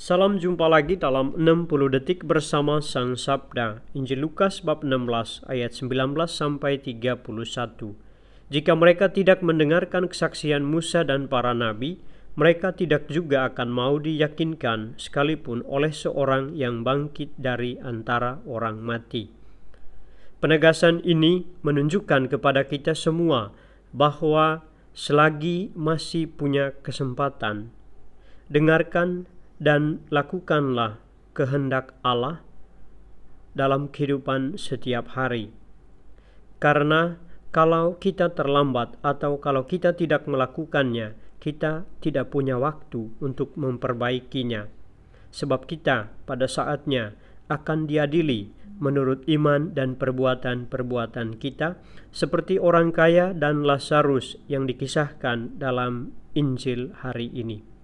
Salam jumpa lagi dalam 60 detik bersama Sang Sabda. Injil Lukas bab 16 ayat 19 sampai 31. Jika mereka tidak mendengarkan kesaksian Musa dan para nabi, mereka tidak juga akan mau diyakinkan sekalipun oleh seorang yang bangkit dari antara orang mati. Penegasan ini menunjukkan kepada kita semua bahwa selagi masih punya kesempatan, dengarkan dan lakukanlah kehendak Allah dalam kehidupan setiap hari. Karena kalau kita terlambat atau kalau kita tidak melakukannya, kita tidak punya waktu untuk memperbaikinya. Sebab kita pada saatnya akan diadili menurut iman dan perbuatan-perbuatan kita seperti orang kaya dan Lazarus yang dikisahkan dalam Injil hari ini.